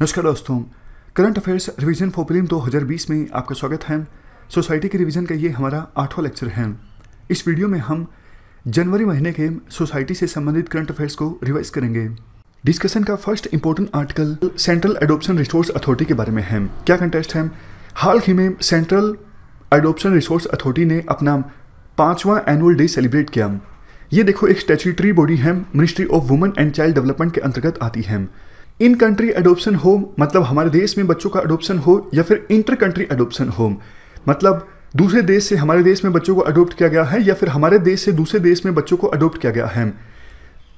नमस्कार दोस्तों current affairs revision for film 2020 में आपका स्वागत है सोसाइटी के रिवीजन का ये हमारा आठवां लेक्चर है इस वीडियो में हम जनवरी महीने के सोसाइटी से संबंधित करंट अफेयर्स को रिवाइज करेंगे डिस्कशन का first important article central adoption resource authority के बारे में है क्या कंटेस्ट है हाल ही में सेंट्रल एडोप्शन रिसोर्स अथॉरिटी ने अपना पांचवा एनुअल डे सेलिब्रेट किया ये देखो एक स्टेचुटरी बॉडी है ministry of women and child development के अंतर्गत आती है इन कंट्री अडोप्शन होम मतलब हमारे देश में बच्चों का अडोप्शन हो या फिर इंटर कंट्री अडोप्शन होम मतलब दूसरे देश से हमारे देश में बच्चों को अडोप्ट किया गया है या फिर हमारे देश से दूसरे देश में बच्चों को अडोप्ट किया गया है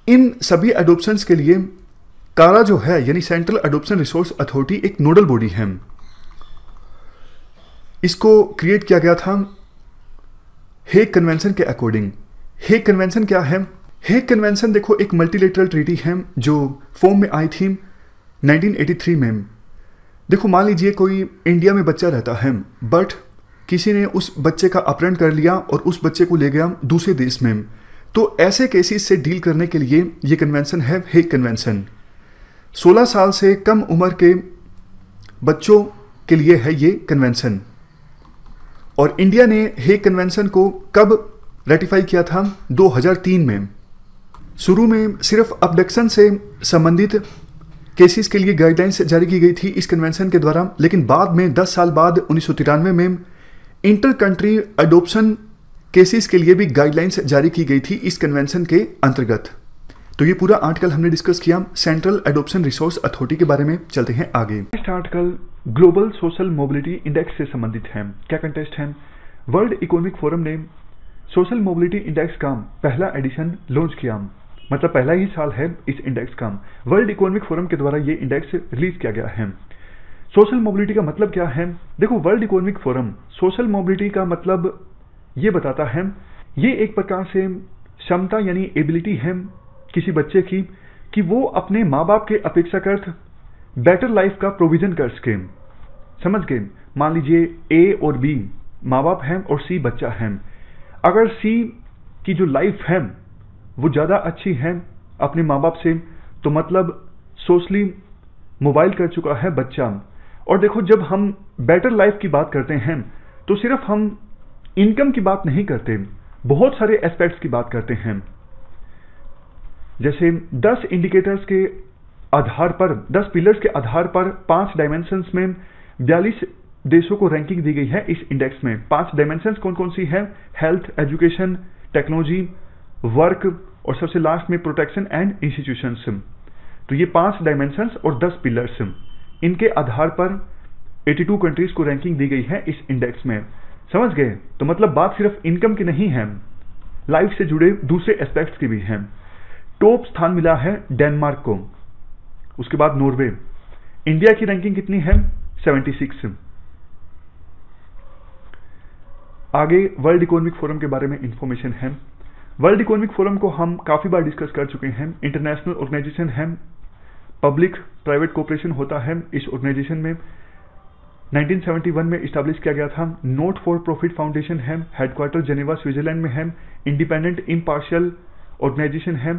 इन सभी एडोप्शन के लिए कारा जो है यानी सेंट्रल अडोप्शन रिसोर्स अथॉरिटी एक नोडल बॉडी है इसको क्रिएट किया गया था हेग कन्वेंशन के अकॉर्डिंग हेग कन्वेंशन क्या है हेग कन्वेंशन देखो एक मल्टीलेटरल ट्रीटी है जो फॉर्म में आई थी 1983 में देखो मान लीजिए कोई इंडिया में बच्चा रहता है बट किसी ने उस बच्चे का अपहरण कर लिया और उस बच्चे को ले गया दूसरे देश में तो ऐसे केसेस से डील करने के लिए ये कन्वेंसन है हेग कन्वेंसन 16 साल से कम उम्र के बच्चों के लिए है ये कन्वेंसन और इंडिया ने हेग कन्वेंसन को कब रेटिफाई किया था 2003 में शुरू में सिर्फ अपडक्शन से संबंधित केसेस के लिए गाइडलाइंस जारी की गई थी इस कन्वेंशन के द्वारा लेकिन बाद में 10 साल बाद उन्नीस में इंटर कंट्री अडोप्शन केसेस के लिए भी गाइडलाइंस जारी की गई थी इस कन्वेंशन के अंतर्गत तो ये पूरा आर्टिकल हमने डिस्कस किया सेंट्रल एडोप्शन रिसोर्स अथॉरिटी के बारे में चलते हैं आगे next article global social mobility index से संबंधित है क्या कंटेस्ट है वर्ल्ड इकोनॉमिक फोरम ने सोशल मोबिलिटी इंडेक्स का पहला एडिशन लॉन्च किया मतलब पहला ही साल है इस इंडेक्स का वर्ल्ड इकोनॉमिक फोरम के द्वारा ये इंडेक्स रिलीज किया गया है सोशल मोबिलिटी का मतलब क्या है देखो world economic forum social mobility का मतलब ये बताता है ये एक प्रकार से क्षमता यानी एबिलिटी है किसी बच्चे की कि वो अपने माँ बाप के अपेक्षाकृत बेटर लाइफ का प्रोविजन कर सके समझ गए मान लीजिए ए और बी माँ बाप हैं और सी बच्चा है अगर सी की जो लाइफ है वो ज़्यादा अच्छी है अपने माँ बाप से तो मतलब सोशली मोबाइल कर चुका है बच्चा और देखो जब हम बेटर लाइफ की बात करते हैं तो सिर्फ हम इनकम की बात नहीं करते बहुत सारे एस्पेक्ट्स की बात करते हैं जैसे 10 इंडिकेटर्स के आधार पर 10 पिलर्स के आधार पर पांच डायमेंशन में बयालीस देशों को रैंकिंग दी गई है इस इंडेक्स में पांच डायमेंशन कौन कौन सी है हेल्थ एजुकेशन टेक्नोलॉजी वर्क और सबसे लास्ट में प्रोटेक्शन एंड इंस्टीट्यूशन तो ये पांच डायमेंशन और दस पिलर्स इनके आधार पर 82 कंट्रीज को रैंकिंग दी गई है इस इंडेक्स में समझ गए तो मतलब बात सिर्फ इनकम की नहीं है लाइफ से जुड़े दूसरे एस्पेक्ट्स की भी है टॉप स्थान मिला है डेनमार्क को उसके बाद नॉर्वे इंडिया की रैंकिंग कितनी है 76 आगे वर्ल्ड इकोनॉमिक फोरम के बारे में इंफॉर्मेशन है वर्ल्ड इकोनॉमिक फोरम को हम काफी बार डिस्कस कर चुके हैं इंटरनेशनल ऑर्गेनाइजेशन है पब्लिक प्राइवेट कोऑपरेशन होता है इस ऑर्गेनाइजेशन में 1971 में स्टैब्लिश किया गया था नोट फॉर प्रॉफिट फाउंडेशन है हेडक्वार्टर जेनेवा स्विट्जरलैंड में है इंडिपेंडेंट इम्पार्शियल ऑर्गेनाइजेशन है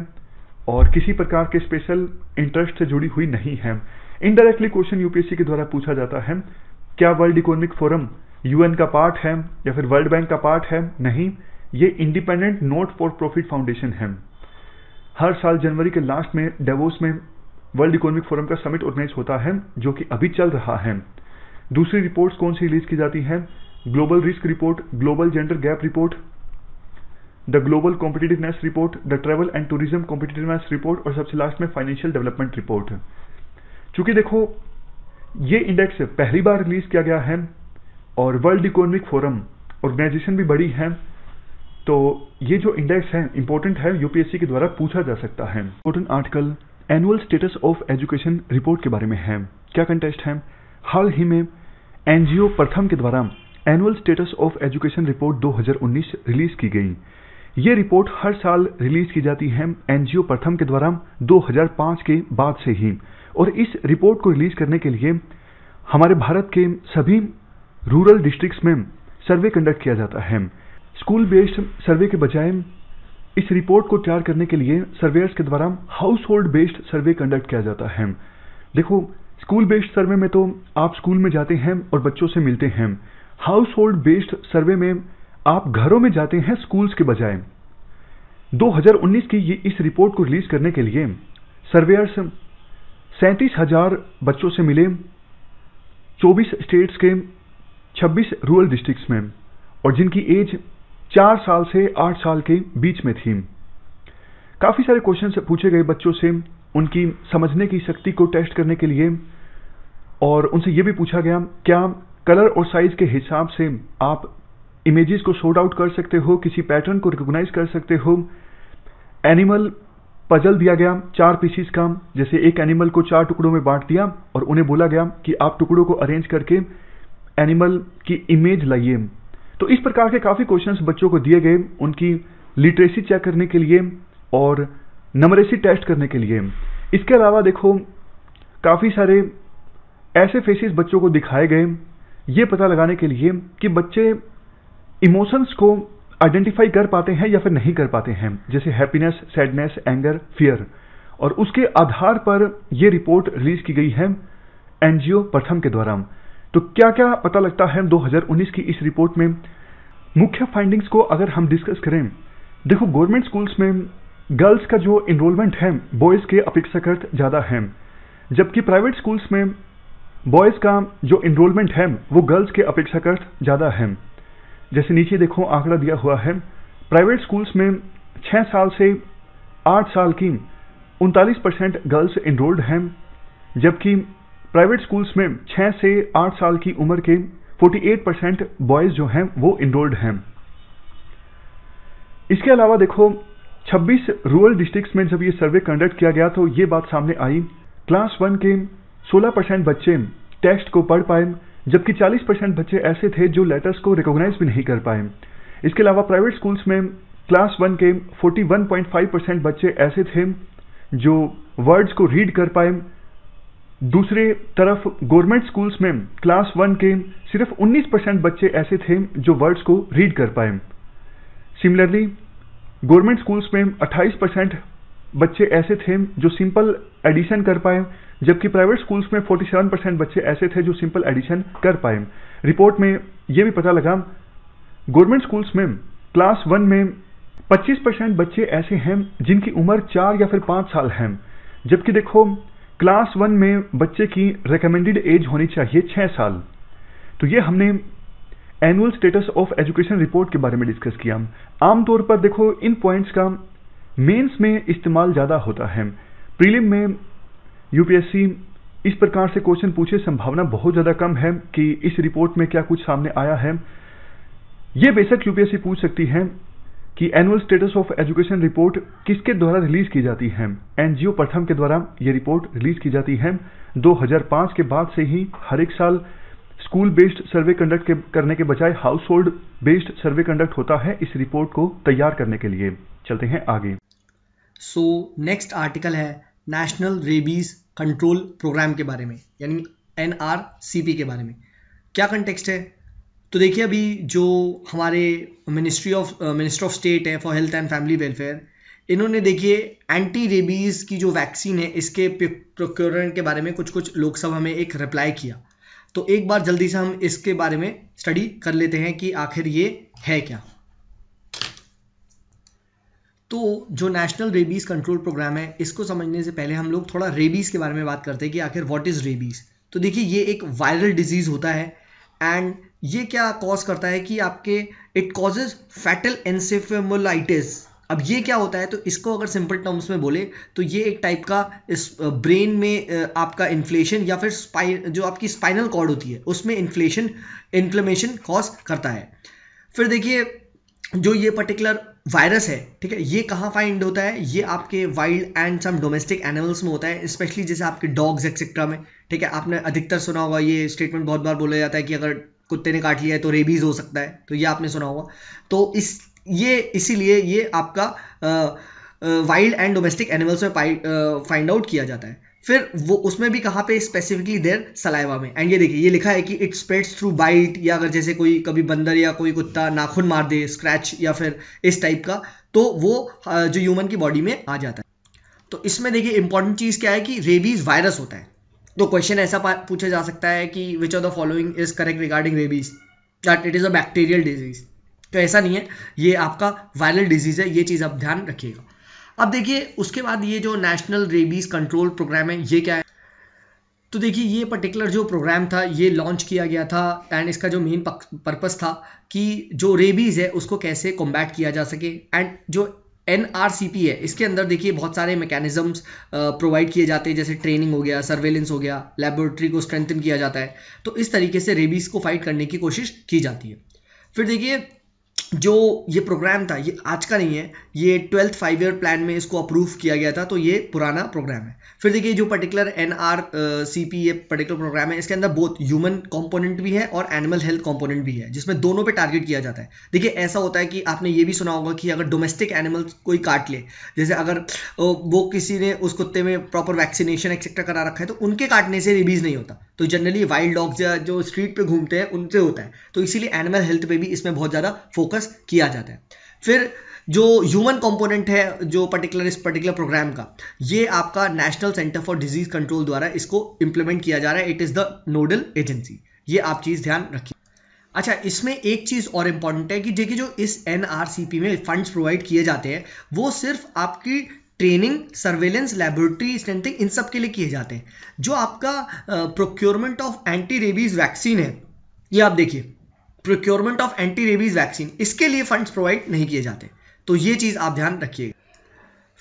और किसी प्रकार के स्पेशल इंटरेस्ट से जुड़ी हुई नहीं है इनडायरेक्टली क्वेश्चन यूपीएससी के द्वारा पूछा जाता है क्या वर्ल्ड इकोनॉमिक फोरम यूएन का पार्ट है या फिर वर्ल्ड बैंक का पार्ट है नहीं ये independent not for profit foundation है हर साल जनवरी के लास्ट में डेवोस में वर्ल्ड इकोनॉमिक फोरम का समिट ऑर्गेनाइज होता है जो कि अभी चल रहा है दूसरी रिपोर्ट्स कौन सी रिलीज की जाती है global risk report global gender gap report the global competitiveness report the travel and tourism competitiveness report और सबसे लास्ट में फाइनेंशियल डेवलपमेंट रिपोर्ट चूंकि देखो ये इंडेक्स पहली बार रिलीज किया गया है और वर्ल्ड इकोनॉमिक फोरम ऑर्गेनाइजेशन भी बड़ी है तो ये जो इंडेक्स है इंपॉर्टेंट है यूपीएससी के द्वारा पूछा जा सकता है important article annual status of education report के बारे में है क्या कंटेस्ट है हाल ही में एनजीओ प्रथम के द्वारा annual status of education report 2019 release की गई ये रिपोर्ट हर साल रिलीज की जाती है एनजीओ प्रथम के द्वारा 2005 के बाद से ही और इस रिपोर्ट को रिलीज करने के लिए हमारे भारत के सभी रूरल डिस्ट्रिक्ट्स में सर्वे कंडक्ट किया जाता है स्कूल बेस्ड सर्वे के बजाय इस रिपोर्ट को तैयार करने के लिए सर्वेयर्स के द्वारा household based survey conduct किया जाता है देखो स्कूल बेस्ड सर्वे में तो आप स्कूल में जाते हैं और बच्चों से मिलते हैं हाउस होल्ड बेस्ड सर्वे में आप घरों में जाते हैं स्कूल्स के बजाय 2019 की ये इस रिपोर्ट को रिलीज करने के लिए सर्वेयर्स सैंतीस हजार बच्चों से मिले 24 स्टेट्स के 26 रूरल डिस्ट्रिक्ट्स में और जिनकी एज चार साल से आठ साल के बीच में थी काफ़ी सारे क्वेश्चन पूछे गए बच्चों से उनकी समझने की शक्ति को टेस्ट करने के लिए और उनसे ये भी पूछा गया क्या कलर और साइज के हिसाब से आप इमेजेस को शोर्ट आउट कर सकते हो किसी पैटर्न को रिकॉग्नाइज कर सकते हो एनिमल पजल दिया गया चार पीसीस का जैसे एक एनिमल को चार टुकड़ों में बांट दिया और उन्हें बोला गया कि आप टुकड़ों को अरेंज करके एनिमल की इमेज लाइए तो इस प्रकार के काफ़ी क्वेश्चन बच्चों को दिए गए उनकी लिटरेसी चेक करने के लिए और नमरेसी टेस्ट करने के लिए इसके अलावा देखो काफ़ी सारे ऐसे फेसेस बच्चों को दिखाए गए ये पता लगाने के लिए कि बच्चे इमोशंस को आइडेंटिफाई कर पाते हैं या फिर नहीं कर पाते हैं जैसे हैप्पीनेस सैडनेस एंगर फियर और उसके आधार पर यह रिपोर्ट रिलीज की गई है एनजीओ प्रथम के द्वारा तो क्या क्या पता लगता है 2019 की इस रिपोर्ट में मुख्य फाइंडिंग्स को अगर हम डिस्कस करें देखो गवर्नमेंट स्कूल्स में गर्ल्स का जो इनरोलमेंट है बॉयज़ के अपेक्षाकृत ज़्यादा है जबकि प्राइवेट स्कूल्स में बॉयज़ का जो इनरोलमेंट है वो गर्ल्स के अपेक्षाकृत ज़्यादा है जैसे नीचे देखो आंकड़ा दिया हुआ है प्राइवेट स्कूल्स में छः साल से आठ साल की उनतालीस परसेंट गर्ल्स इनरोल्ड हैं जबकि प्राइवेट स्कूल्स में 6 से आठ साल की उम्र के 48 परसेंट बॉयज़ जो हैं वो इनरोल्ड हैं इसके अलावा देखो 26 रूरल डिस्ट्रिक्ट्स में जब ये सर्वे कंडक्ट किया गया तो ये बात सामने आई क्लास वन के 16 परसेंट बच्चे टेक्स्ट को पढ़ पाए जबकि 40 परसेंट बच्चे ऐसे थे जो लेटर्स को रिकॉग्नाइज भी नहीं कर पाए इसके अलावा प्राइवेट स्कूल्स में क्लास वन के 41.5 परसेंट बच्चे ऐसे थे जो वर्ड्स को रीड कर पाए दूसरे तरफ गवर्नमेंट स्कूल्स में क्लास वन के सिर्फ 19 परसेंट बच्चे ऐसे थे जो वर्ड्स को रीड कर पाए सिमिलरली गवर्नमेंट स्कूल्स में 28 परसेंट बच्चे ऐसे थे जो सिंपल एडिशन कर पाए जबकि प्राइवेट स्कूल्स में 47 परसेंट बच्चे ऐसे थे जो सिंपल एडिशन कर पाए रिपोर्ट में यह भी पता लगा गवर्नमेंट स्कूल्स में क्लास वन में 25 परसेंट बच्चे ऐसे हैं जिनकी उम्र चार या फिर पांच साल है जबकि देखो क्लास वन में बच्चे की रिकमेंडेड एज होनी चाहिए छह साल तो ये हमने annual status of education report के बारे में डिस्कस किया आमतौर पर देखो इन पॉइंट्स का मेंस में इस्तेमाल ज़्यादा होता है प्रीलिम में यूपीएससी इस प्रकार से क्वेश्चन पूछे संभावना बहुत ज़्यादा कम है कि इस रिपोर्ट में क्या कुछ सामने आया है ये बेशक यूपीएससी पूछ सकती है कि annual status of education report किसके द्वारा रिलीज की जाती है एनजीओ प्रथम के द्वारा ये रिपोर्ट रिलीज की जाती है 2005 के बाद से ही हर एक साल स्कूल बेस्ड सर्वे कंडक्ट करने के बजाय household based survey conduct होता है इस रिपोर्ट को तैयार करने के लिए चलते हैं आगे सो नेक्स्ट आर्टिकल है नेशनल रेबीज कंट्रोल प्रोग्राम के बारे में यानी एन के बारे में क्या कंटेक्स्ट है तो देखिए अभी जो हमारे ministry of minister of state है for health and family welfare इन्होंने देखिए एंटी रेबीज़ की जो वैक्सीन है इसके प्रोक्योरमेंट के बारे में कुछ कुछ लोकसभा में एक रिप्लाई किया तो एक बार जल्दी से हम इसके बारे में स्टडी कर लेते हैं कि आखिर ये है क्या तो जो नेशनल रेबीज़ कंट्रोल प्रोग्राम है इसको समझने से पहले हम लोग थोड़ा रेबीज़ के बारे में बात करते हैं कि आखिर व्हाट इज़ रेबीज़ तो देखिए ये एक वायरल डिजीज़ होता है एंड ये क्या कॉज करता है कि आपके इट कॉजेज फैटल एनसेफेमोलाइटिस अब ये क्या होता है तो इसको अगर सिंपल टर्म्स में बोले तो ये एक टाइप का इस ब्रेन में आपका इन्फ्लेशन या फिर स्पाइन जो आपकी स्पाइनल कॉर्ड होती है उसमें इन्फ्लेशन इन्फ्लेमेशन कॉज करता है फिर देखिए जो ये पर्टिकुलर वायरस है ठीक है ये कहाँ फाइंड होता है ये आपके wild and some domestic animals में होता है स्पेशली जैसे आपके डॉग्स एक्सेट्रा में ठीक है आपने अधिकतर सुना होगा ये स्टेटमेंट बहुत बार बोला जाता है कि अगर कुत्ते ने काट लिया है तो रेबीज हो सकता है तो ये आपने सुना होगा तो इस ये इसीलिए ये आपका वाइल्ड एंड डोमेस्टिक एनिमल्स में फाइंड आउट किया जाता है फिर वो उसमें भी कहाँ पे स्पेसिफिकली देर सलाइवा में एंड ये देखिए ये लिखा है कि इट स्प्रेड्स थ्रू बाइट या अगर जैसे कोई कभी बंदर या कोई कुत्ता नाखून मार दे स्क्रैच या फिर इस टाइप का तो वो जो ह्यूमन की बॉडी में आ जाता है तो इसमें देखिए इंपॉर्टेंट चीज़ क्या है कि रेबीज वायरस होता है तो क्वेश्चन ऐसा पूछा जा सकता है कि which of the following is correct regarding rabies that it is a bacterial disease तो ऐसा नहीं है ये आपका वायरल डिजीज़ है ये चीज़ आप ध्यान रखिएगा अब देखिए उसके बाद ये जो नेशनल रेबीज कंट्रोल प्रोग्राम है ये क्या है तो देखिए ये पर्टिकुलर जो प्रोग्राम था ये लॉन्च किया गया था एंड इसका जो मेन पर्पस था कि जो रेबीज़ है उसको कैसे कॉम्बैट किया जा सके एंड जो एन है इसके अंदर देखिए बहुत सारे मैकेनिज़म्स प्रोवाइड किए जाते हैं जैसे ट्रेनिंग हो गया सर्वेलेंस हो गया लेबोरेटरी को स्ट्रेंथन किया जाता है तो इस तरीके से रेबीज़ को फाइट करने की कोशिश की जाती है फिर देखिए जो ये प्रोग्राम था ये आज का नहीं है ये ट्वेल्थ फाइव ईयर प्लान में इसको अप्रूव किया गया था तो ये पुराना प्रोग्राम है फिर देखिए जो particular N R C P ये पर्टिकुलर प्रोग्राम है इसके अंदर बहुत ह्यूमन कंपोनेंट भी है और एनिमल हेल्थ कंपोनेंट भी है जिसमें दोनों पे टारगेट किया जाता है देखिए ऐसा होता है कि आपने ये भी सुना होगा कि अगर डोमेस्टिक एनिमल कोई काट ले जैसे अगर वो किसी ने उस कुत्ते में प्रॉपर वैक्सीनेशन एक्सेट्रा करा रखा है तो उनके काटने से रिबीज नहीं होता तो जनरली वाइल्ड डॉग्स या जो स्ट्रीट पर घूमते हैं उनसे होता है तो इसीलिए एनिमल हेल्थ पर भी इसमें बहुत ज़्यादा फोकस फोकस किया जाता है फिर जो ह्यूमन कंपोनेंट है जो पर्टिकुलर इस पर्टिकुलर प्रोग्राम का ये आपका national centre for disease control द्वारा इसको इंप्लीमेंट किया जा रहा है it is the nodal agency ये आप चीज़ ध्यान रखिए अच्छा इसमें एक चीज़ और इंपॉर्टेंट है कि देखिए जो इस एनआरसीपी में फंड्स प्रोवाइड किए जाते हैं वो सिर्फ आपकी ट्रेनिंग सर्वेलेंस लेबोरेटरी स्ट्रेंथिंग इन सब के लिए किए जाते हैं जो आपका procurement of anti rabies vaccine है ये आप देखिए procurement of anti rabies vaccine इसके लिए फंड्स प्रोवाइड नहीं किए जाते तो ये चीज़ आप ध्यान रखिएगा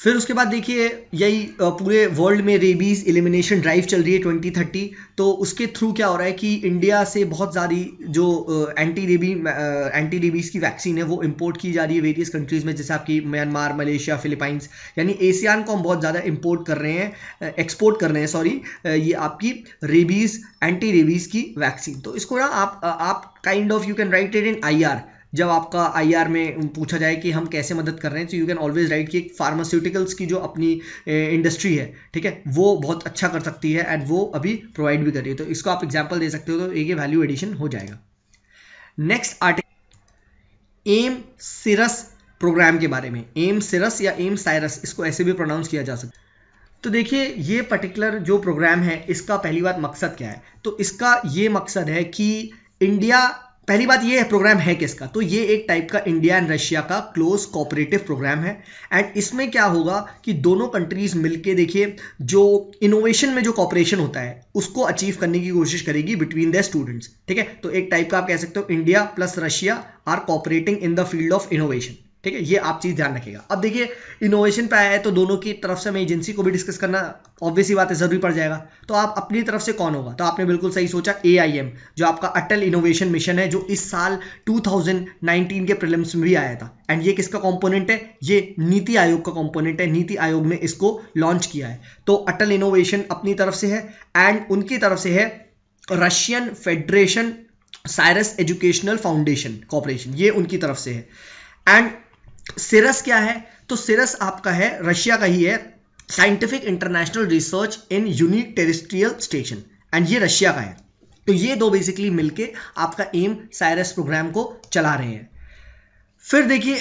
फिर उसके बाद देखिए यही पूरे वर्ल्ड में रेबीज एलिमिनेशन ड्राइव चल रही है 2030 तो उसके थ्रू क्या हो रहा है कि इंडिया से बहुत सारी जो एंटी रेबी एंटी रेबीज की वैक्सीन है वो इम्पोर्ट की जा रही है वेरियस कंट्रीज़ में जैसे आपकी म्यांमार मलेशिया फिलीपाइंस यानी एशियान को हम बहुत ज़्यादा इम्पोर्ट कर रहे हैं एक्सपोर्ट कर रहे हैं सॉरी ये आपकी रेबीज एंटी रेबीज की वैक्सीन तो इसको ना आप आप kind of you can write it in I R जब आपका आई में पूछा जाए कि हम कैसे मदद कर रहे हैं तो यू कैन ऑलवेज राइट कि एक फार्मास्यूटिकल्स की जो अपनी इंडस्ट्री है ठीक है वो बहुत अच्छा कर सकती है एंड वो अभी प्रोवाइड भी कर रही है तो इसको आप एग्जाम्पल दे सकते हो तो एक वैल्यू एडिशन हो जाएगा next article M Sirius program के बारे में एम सिरस या एम साइरस इसको ऐसे भी प्रोनाउंस किया जा सकता है तो देखिए ये पर्टिकुलर जो प्रोग्राम है इसका पहली बात मकसद क्या है तो इसका ये मकसद है कि इंडिया पहली बात ये है प्रोग्राम है किसका तो ये एक टाइप का इंडिया एंड रशिया का क्लोज कोऑपरेटिव प्रोग्राम है एंड इसमें क्या होगा कि दोनों कंट्रीज मिलके देखिए जो इनोवेशन में जो कॉपरेशन होता है उसको अचीव करने की कोशिश करेगी बिटवीन द स्टूडेंट्स ठीक है तो एक टाइप का आप कह सकते हो India plus Russia are cooperating in the field of innovation ठीक है ये आप चीज़ ध्यान रखिएगा अब देखिए इनोवेशन पे आया है तो दोनों की तरफ से हमें एजेंसी को भी डिस्कस करना ऑब्वियसली बात है ज़रूरी पड़ जाएगा तो आप अपनी तरफ से कौन होगा तो आपने बिल्कुल सही सोचा ए जो आपका अटल इनोवेशन मिशन है जो इस साल 2019 के प्रिलिम्स में भी आया था एंड ये किसका कॉम्पोनेंट है ये नीति आयोग का कॉम्पोनेंट है नीति आयोग ने इसको लॉन्च किया है तो अटल इनोवेशन अपनी तरफ से है एंड उनकी तरफ से है Russian Federation Sirius educational foundation cooperation ये उनकी तरफ से है एंड सिरस क्या है तो सिरस आपका है रशिया का ही है scientific international research in unique terrestrial station and ये रशिया का है तो ये दो बेसिकली मिलके आपका एम साइरस प्रोग्राम को चला रहे हैं फिर देखिए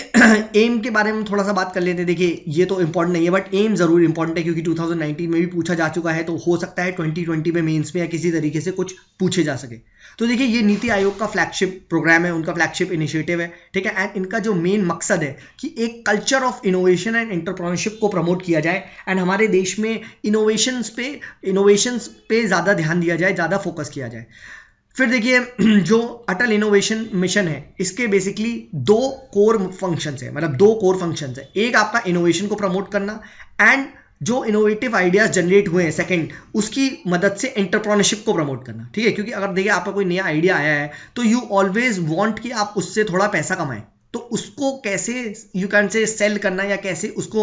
एम के बारे में थोड़ा सा बात कर लेते हैं देखिए ये तो इंपॉर्टेंट नहीं है बट एम जरूर इंपॉर्टेंट है क्योंकि 2019 में भी पूछा जा चुका है तो हो सकता है 2020 में मेंस में या किसी तरीके से कुछ पूछे जा सके तो देखिए ये नीति आयोग का फ्लैगशिप प्रोग्राम है उनका फ्लैगशिप इनिशिएटिव है ठीक है एंड इनका जो मेन मकसद है कि एक culture of innovation and entrepreneurship को प्रमोट किया जाए एंड हमारे देश में इनोवेशंस पे इनोवेशंस पे ज़्यादा ध्यान दिया जाए ज़्यादा फोकस किया जाए फिर देखिए जो अटल इनोवेशन मिशन है इसके बेसिकली दो कोर फंक्शंस है मतलब दो कोर फंक्शंस है एक आपका इनोवेशन को प्रमोट करना एंड जो इनोवेटिव आइडियाज जनरेट हुए हैं सेकंड उसकी मदद से एंटरप्रोनरशिप को प्रमोट करना ठीक है क्योंकि अगर देखिए आपका कोई नया आइडिया आया है तो यू ऑलवेज वांट कि आप उससे थोड़ा पैसा कमाएं तो उसको कैसे यू कैन से सेल करना या कैसे उसको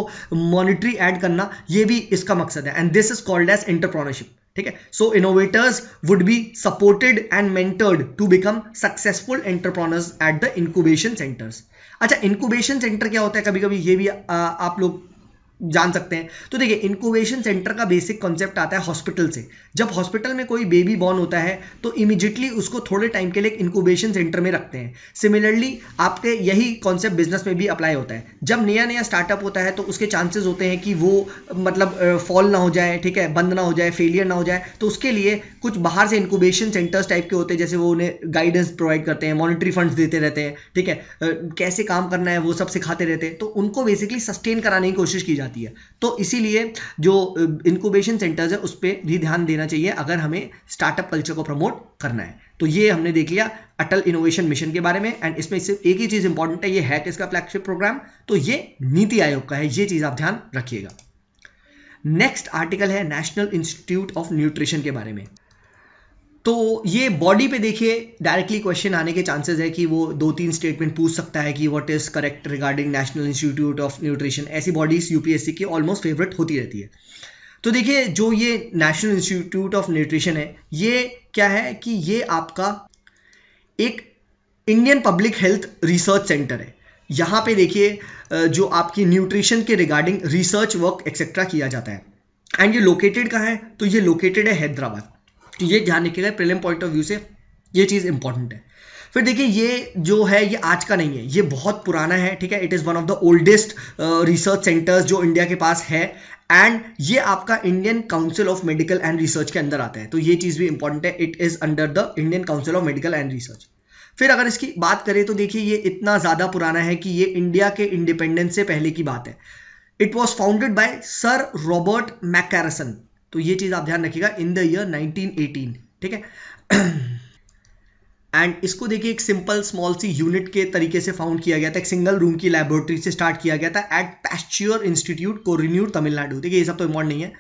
मॉनिटरी ऐड करना ये भी इसका मकसद है and this is called as entrepreneurship ठीक है so innovators would be supported and mentored to become successful entrepreneurs at the incubation centres अच्छा इंक्यूबेशन सेंटर क्या होता है कभी कभी ये भी आ, आप लोग जान सकते हैं तो देखिए इंक्यूबेशन सेंटर का बेसिक कॉन्सेप्ट आता है हॉस्पिटल से जब हॉस्पिटल में कोई बेबी बॉर्न होता है तो इमिजिएटली उसको थोड़े टाइम के लिए इंक्यूबेशन सेंटर में रखते हैं सिमिलरली आपके यही कॉन्सेप्ट बिजनेस में भी अप्लाई होता है जब नया नया स्टार्टअप होता है तो उसके चांसेस होते हैं कि वो मतलब फॉल ना हो जाए ठीक है बंद ना हो जाए फेलियर ना हो जाए तो उसके लिए कुछ बाहर से इंक्यूबेशन सेंटर्स टाइप के होते हैं जैसे वो उन्हें गाइडेंस प्रोवाइड करते हैं मॉनिटरी फंड्स देते रहते हैं ठीक है कैसे काम करना है वो सब सिखाते रहते हैं तो उनको बेसिकली सस्टेन कराने की कोशिश की जाती है आती है तो इसीलिए जो इंक्यूबेशन सेंटर्स है उस पर भी ध्यान देना चाहिए अगर हमें स्टार्टअप कल्चर को प्रमोट करना है तो ये हमने देख लिया अटल इनोवेशन मिशन के बारे में एंड इसमें सिर्फ एक ही चीज़ इंपॉर्टेंट है ये है किसका फ्लैगशिप प्रोग्राम तो ये नीति आयोग का है ये चीज़ आप ध्यान रखिएगा नेक्स्ट आर्टिकल है नेशनल इंस्टीट्यूट ऑफ न्यूट्रिशन के बारे में तो ये बॉडी पे देखिए डायरेक्टली क्वेश्चन आने के चांसेस है कि वो दो तीन स्टेटमेंट पूछ सकता है कि what is correct regarding national institute of nutrition ऐसी बॉडीज यूपीएससी की ऑलमोस्ट फेवरेट होती रहती है तो देखिए जो ये नेशनल इंस्टीट्यूट ऑफ न्यूट्रिशन है ये क्या है कि ये आपका एक Indian public health research centre है यहाँ पे देखिए जो आपकी न्यूट्रिशन के रिगार्डिंग रिसर्च वर्क एक्सेट्रा किया जाता है एंड ये लोकेटेड कहाँ है तो ये लोकेटेड है हैदराबाद तो ये ध्यान रखिएगा प्रेलियम पॉइंट ऑफ व्यू से ये चीज़ इंपॉर्टेंट है फिर देखिए ये जो है ये आज का नहीं है ये बहुत पुराना है ठीक है it is one of the oldest research centres जो इंडिया के पास है एंड ये आपका Indian council of medical and research के अंदर आता है तो ये चीज़ भी इंपॉर्टेंट है it is under the Indian council of medical and research फिर अगर इसकी बात करें तो देखिए ये इतना ज़्यादा पुराना है कि ये इंडिया के इंडिपेंडेंस से पहले की बात है it was founded by sir Robert McCarrison तो ये चीज़ आप ध्यान रखिएगा इन द ईयर 1918 ठीक है एंड इसको देखिए एक सिंपल स्मॉल सी यूनिट के तरीके से फाउंड किया गया था एक सिंगल रूम की लेबोरेटरी से स्टार्ट किया गया था एट पैस्च्योर इंस्टीट्यूट को रिन्यू तमिलनाडु देखिए ये सब तो इमोट नहीं है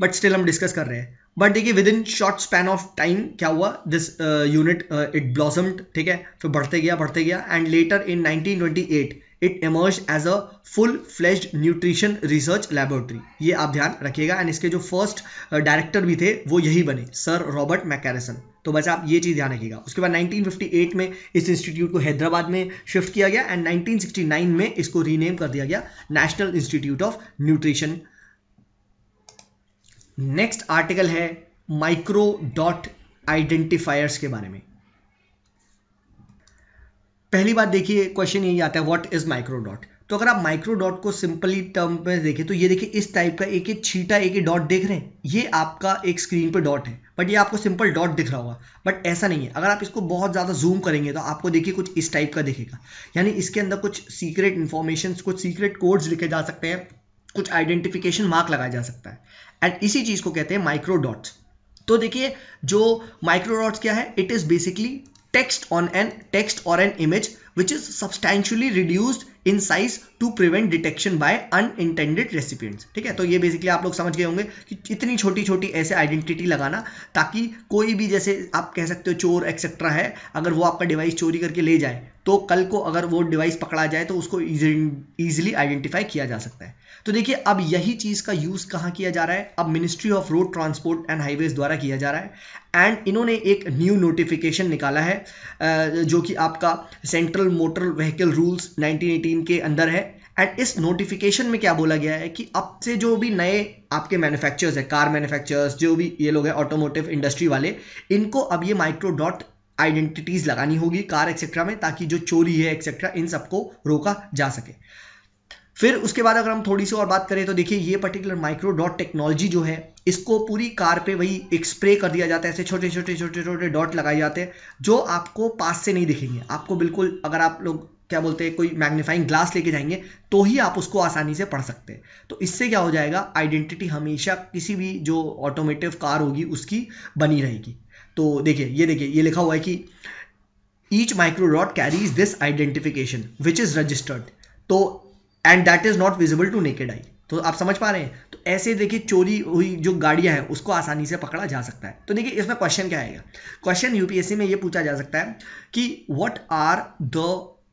बट स्टिल हम डिस्कस कर रहे हैं बट देखिए within short span of time क्या हुआ दिस यूनिट इट ब्लॉसम्ड ठीक है फिर बढ़ते गया बढ़ते गया and later in 1928 it emerge as a full fledged nutrition research laboratory ये आप ध्यान रखिएगा एंड इसके जो फर्स्ट डायरेक्टर uh, भी थे वो यही बने सर रॉबर्ट मैकेरसन तो बस आप ये चीज़ ध्यान रखिएगा उसके बाद 1958 में इस इंस्टीट्यूट को हैदराबाद में शिफ्ट किया गया एंड 1969 में इसको रीनेम कर दिया गया national institute of nutrition next article है माइक्रो डॉट आइडेंटिफायर्स के बारे में पहली बात देखिए क्वेश्चन यही आता है व्हाट इज माइक्रो डॉट तो अगर आप माइक्रो डॉट को सिंपली टर्म में देखें तो ये देखिए इस टाइप का एक एक छीटा एक एक डॉट देख रहे हैं ये आपका एक स्क्रीन पे डॉट है बट ये आपको सिंपल डॉट दिख रहा होगा बट ऐसा नहीं है अगर आप इसको बहुत ज़्यादा जूम करेंगे तो आपको देखिए कुछ इस टाइप का दिखेगा यानी इसके अंदर कुछ सीक्रेट इन्फॉर्मेशन कुछ सीक्रेट कोड्स लिखे जा सकते हैं कुछ आइडेंटिफिकेशन मार्क लगाया जा सकता है एंड इसी चीज़ को कहते हैं माइक्रो डॉट्स तो देखिए जो माइक्रो डॉट्स क्या है it is basically text on an text or an image which is substantially reduced in size to prevent detection by unintended recipients ठीक है तो ये basically आप लोग समझ गए होंगे कि इतनी छोटी छोटी ऐसे identity लगाना ताकि कोई भी जैसे आप कह सकते हो चोर etc है अगर वो आपका device चोरी करके ले जाए तो कल को अगर वो डिवाइस पकड़ा जाए तो उसको ईजिली आइडेंटिफाई किया जा सकता है तो देखिए अब यही चीज़ का यूज़ कहाँ किया जा रहा है अब ministry of road transport and highways द्वारा किया जा रहा है एंड इन्होंने एक न्यू नोटिफिकेशन निकाला है जो कि आपका सेंट्रल मोटर व्हीकल रूल्स 1918 के अंदर है एंड इस नोटिफिकेशन में क्या बोला गया है कि अब से जो भी नए आपके मैन्युफैक्चरर्स है कार मैन्युफैक्चरर्स जो भी ये लोग हैं ऑटोमोटिव इंडस्ट्री वाले इनको अब ये माइक्रो डॉट आइडेंटिटीज लगानी होगी कार एक्सेट्रा में ताकि जो चोरी है एक्सेट्रा इन सबको रोका जा सके फिर उसके बाद अगर हम थोड़ी सी और बात करें तो देखिए ये पर्टिकुलर माइक्रो डॉट टेक्नोलॉजी जो है इसको पूरी कार पे वही एक स्प्रे कर दिया जाता है ऐसे छोटे छोटे छोटे छोटे डॉट लगाए जाते हैं जो आपको पास से नहीं दिखेंगे आपको बिल्कुल अगर आप लोग क्या बोलते हैं कोई मैग्नीफाइंग ग्लास लेके जाएंगे तो ही आप उसको आसानी से पढ़ सकते हैं तो इससे क्या हो जाएगा आइडेंटिटी हमेशा किसी भी जो ऑटोमेटिव कार होगी उसकी बनी रहेगी तो देखिए ये देखिए ये लिखा हुआ है कि each micro dot carries this identification which is registered तो and that is not visible to naked eye तो आप समझ पा रहे हैं तो ऐसे देखिए चोरी हुई जो गाड़ियां हैं उसको आसानी से पकड़ा जा सकता है तो देखिए इसमें क्वेश्चन क्या आएगा क्वेश्चन यूपीएससी में ये पूछा जा सकता है कि what are the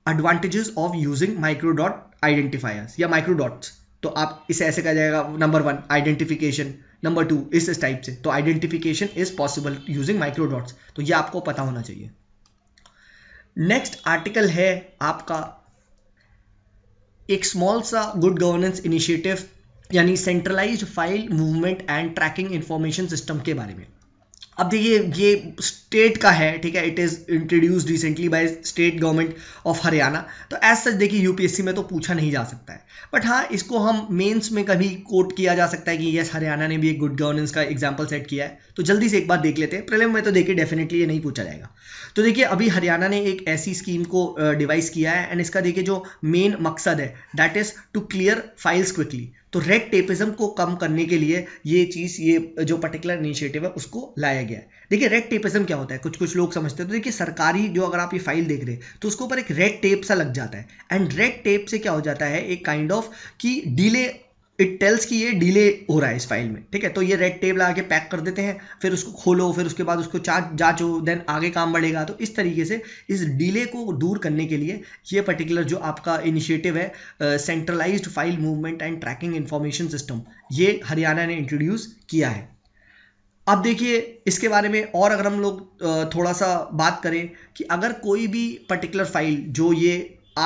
advantages of using micro dot identifiers या माइक्रो डॉट्स तो आप इसे ऐसे कहा जाएगा number one identification number two इस टाइप से तो identification is possible using microdots तो ये आपको पता होना चाहिए नेक्स्ट आर्टिकल है आपका एक स्मॉल सा गुड गवर्नेंस इनिशिएटिव यानी centralised file movement and tracking information system के बारे में अब देखिए ये स्टेट का है ठीक है it is introduce recently by state government of Haryana तो एज सच देखिए यूपीएससी में तो पूछा नहीं जा सकता है बट हाँ इसको हम मेंस में कभी कोट किया जा सकता है कि यस हरियाणा ने भी एक गुड गवर्नेंस का एग्जाम्पल सेट किया है तो जल्दी से एक बार देख लेते हैं प्रलम में तो देखिए डेफिनेटली ये नहीं पूछा जाएगा तो देखिए अभी हरियाणा ने एक ऐसी स्कीम को डिवाइस किया है एंड इसका देखिए जो मेन मकसद है that is to clear files quickly तो रेड टेपिज्म को कम करने के लिए ये चीज़ ये जो पर्टिकुलर इनिशिएटिव है उसको लाया गया है देखिए रेड टेपिज्म क्या होता है कुछ कुछ लोग समझते हैं तो देखिए सरकारी जो अगर आप ये फाइल देख रहे हैं तो उसके ऊपर एक रेड टेप सा लग जाता है एंड रेड टेप से क्या हो जाता है एक काइंड kind ऑफ of कि डिले इट टेल्स कि ये डिले हो रहा है इस फाइल में ठीक है तो ये रेड टेप लगा के पैक कर देते हैं फिर उसको खोलो फिर उसके बाद उसको जांचो देन आगे काम बढ़ेगा तो इस तरीके से इस डिले को दूर करने के लिए ये पर्टिकुलर जो आपका इनिशिएटिव है centralise file movement and tracking information system ये हरियाणा ने इंट्रोड्यूस किया है अब देखिए इसके बारे में और अगर हम लोग थोड़ा सा बात करें कि अगर कोई भी पर्टिकुलर फाइल जो ये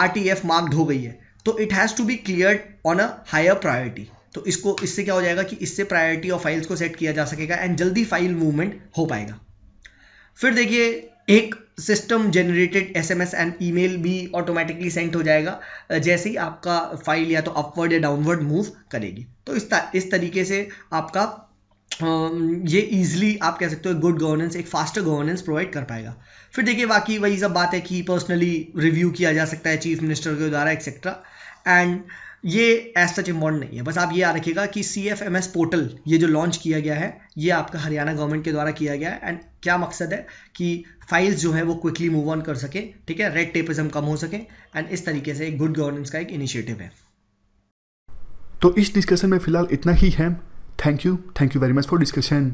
आर टी एफ मार्क्ड हो गई है तो it has to be clear on a higher priority तो इसको इससे क्या हो जाएगा कि इससे प्रायोरिटी ऑफ फाइल्स को सेट किया जा सकेगा एंड जल्दी फाइल मूवमेंट हो पाएगा फिर देखिए एक system generated SMS and email भी ऑटोमेटिकली सेंट हो जाएगा जैसे ही आपका फाइल या तो अपवर्ड या डाउनवर्ड मूव करेगी तो इस इस तरीके से आपका ये इजीली आप कह सकते हो गुड गवर्नेंस एक फास्टर गवर्नेंस प्रोवाइड कर पाएगा फिर देखिए बाकी वही सब बात है कि पर्सनली रिव्यू किया जा सकता है चीफ मिनिस्टर के द्वारा एक्सेट्रा एंड ये एज सच इम्पॉर्टेंट नहीं है बस आप ये याद रखिएगा कि C F M S portal ये जो लॉन्च किया गया है ये आपका हरियाणा गवर्नमेंट के द्वारा किया गया है एंड क्या मकसद है कि फाइल्स जो है वो क्विकली मूव ऑन कर सके ठीक है रेड टेपिज्म कम हो सके एंड इस तरीके से एक गुड गवर्नेंस का एक इनिशिएटिव है तो इस डिस्कशन में फिलहाल इतना ही है thank you thank you very much for discussion